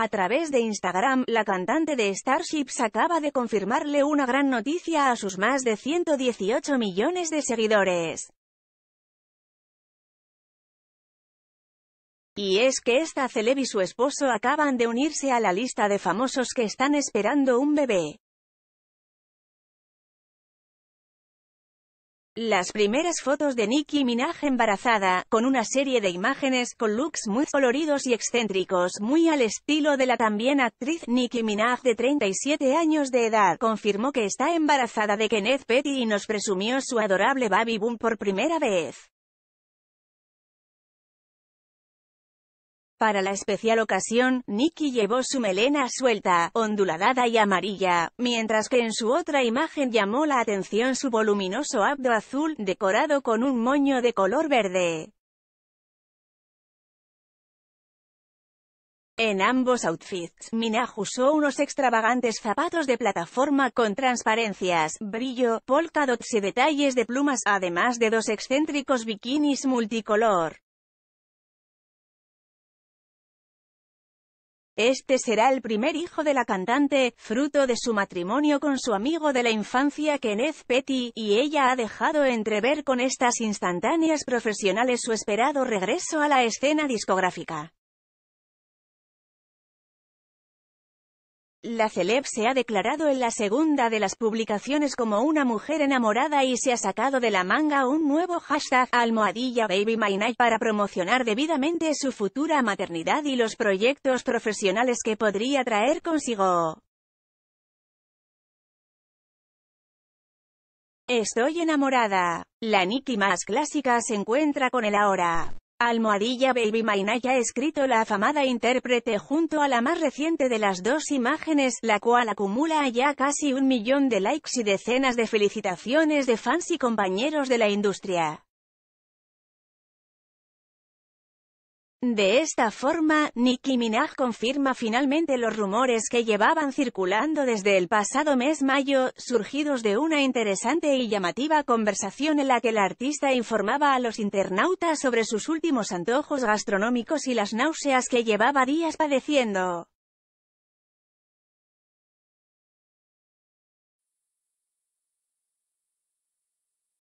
A través de Instagram, la cantante de Starships acaba de confirmarle una gran noticia a sus más de 118 millones de seguidores. Y es que esta celeb y su esposo acaban de unirse a la lista de famosos que están esperando un bebé. Las primeras fotos de Nicki Minaj embarazada, con una serie de imágenes con looks muy coloridos y excéntricos, muy al estilo de la también actriz Nicki Minaj de 37 años de edad, confirmó que está embarazada de Kenneth Petty y nos presumió su adorable baby boom por primera vez. Para la especial ocasión, Nicky llevó su melena suelta, ondulada y amarilla, mientras que en su otra imagen llamó la atención su voluminoso abdo azul, decorado con un moño de color verde. En ambos outfits, Minaj usó unos extravagantes zapatos de plataforma con transparencias, brillo, polka dots y detalles de plumas, además de dos excéntricos bikinis multicolor. Este será el primer hijo de la cantante, fruto de su matrimonio con su amigo de la infancia Kenneth Petty, y ella ha dejado entrever con estas instantáneas profesionales su esperado regreso a la escena discográfica. La celeb se ha declarado en la segunda de las publicaciones como una mujer enamorada y se ha sacado de la manga un nuevo hashtag almohadilla baby my night para promocionar debidamente su futura maternidad y los proyectos profesionales que podría traer consigo. Estoy enamorada. La Nicki más clásica se encuentra con el ahora Almohadilla Baby Mainaya ha escrito la afamada intérprete junto a la más reciente de las dos imágenes, la cual acumula ya casi un millón de likes y decenas de felicitaciones de fans y compañeros de la industria. De esta forma, Nicki Minaj confirma finalmente los rumores que llevaban circulando desde el pasado mes mayo, surgidos de una interesante y llamativa conversación en la que la artista informaba a los internautas sobre sus últimos antojos gastronómicos y las náuseas que llevaba días padeciendo.